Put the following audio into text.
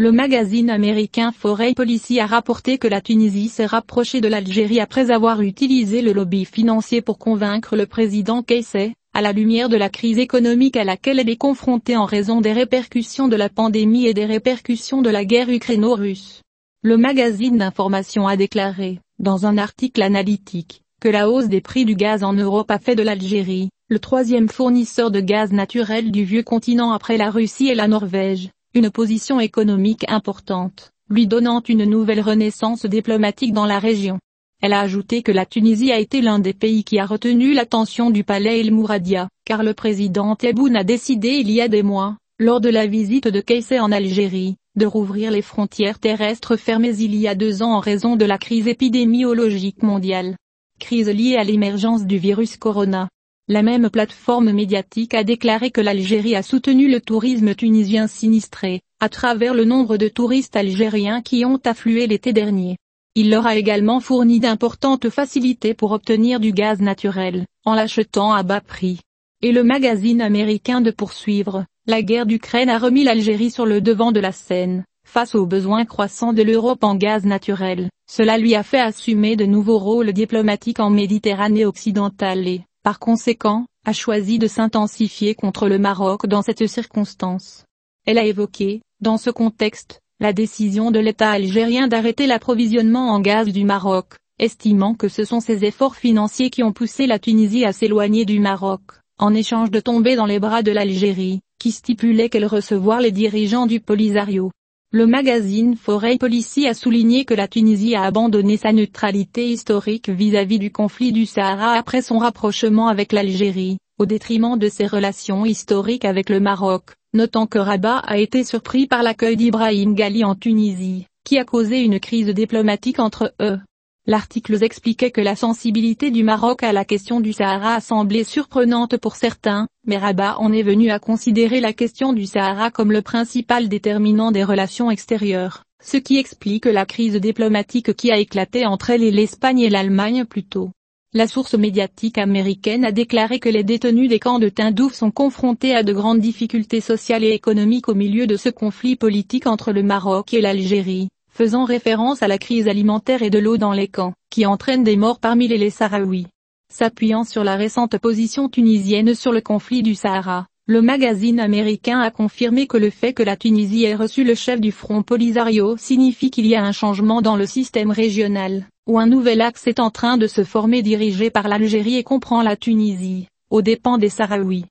Le magazine américain Foreign Policy a rapporté que la Tunisie s'est rapprochée de l'Algérie après avoir utilisé le lobby financier pour convaincre le président Keyser, à la lumière de la crise économique à laquelle elle est confrontée en raison des répercussions de la pandémie et des répercussions de la guerre ukraino-russe. Le magazine d'information a déclaré, dans un article analytique, que la hausse des prix du gaz en Europe a fait de l'Algérie, le troisième fournisseur de gaz naturel du vieux continent après la Russie et la Norvège, une position économique importante, lui donnant une nouvelle renaissance diplomatique dans la région. Elle a ajouté que la Tunisie a été l'un des pays qui a retenu l'attention du palais El Mouradia, car le président Tebboune a décidé il y a des mois, lors de la visite de Kayser en Algérie, de rouvrir les frontières terrestres fermées il y a deux ans en raison de la crise épidémiologique mondiale. Crise liée à l'émergence du virus corona, la même plateforme médiatique a déclaré que l'Algérie a soutenu le tourisme tunisien sinistré, à travers le nombre de touristes algériens qui ont afflué l'été dernier. Il leur a également fourni d'importantes facilités pour obtenir du gaz naturel, en l'achetant à bas prix. Et le magazine américain de poursuivre, la guerre d'Ukraine a remis l'Algérie sur le devant de la scène, face aux besoins croissants de l'Europe en gaz naturel, cela lui a fait assumer de nouveaux rôles diplomatiques en Méditerranée occidentale et, par conséquent, a choisi de s'intensifier contre le Maroc dans cette circonstance. Elle a évoqué, dans ce contexte, la décision de l'État algérien d'arrêter l'approvisionnement en gaz du Maroc, estimant que ce sont ses efforts financiers qui ont poussé la Tunisie à s'éloigner du Maroc, en échange de tomber dans les bras de l'Algérie, qui stipulait qu'elle recevoir les dirigeants du Polisario. Le magazine Foreign Policy a souligné que la Tunisie a abandonné sa neutralité historique vis-à-vis du conflit du Sahara après son rapprochement avec l'Algérie, au détriment de ses relations historiques avec le Maroc, notant que Rabat a été surpris par l'accueil d'Ibrahim Ghali en Tunisie, qui a causé une crise diplomatique entre eux. L'article expliquait que la sensibilité du Maroc à la question du Sahara a semblé surprenante pour certains, mais Rabat en est venu à considérer la question du Sahara comme le principal déterminant des relations extérieures, ce qui explique la crise diplomatique qui a éclaté entre elle et l'Espagne et l'Allemagne plus tôt. La source médiatique américaine a déclaré que les détenus des camps de Tindouf sont confrontés à de grandes difficultés sociales et économiques au milieu de ce conflit politique entre le Maroc et l'Algérie, faisant référence à la crise alimentaire et de l'eau dans les camps, qui entraîne des morts parmi les Sahraouis. S'appuyant sur la récente position tunisienne sur le conflit du Sahara, le magazine américain a confirmé que le fait que la Tunisie ait reçu le chef du Front Polisario signifie qu'il y a un changement dans le système régional, où un nouvel axe est en train de se former dirigé par l'Algérie et comprend la Tunisie, aux dépens des Sahraouis.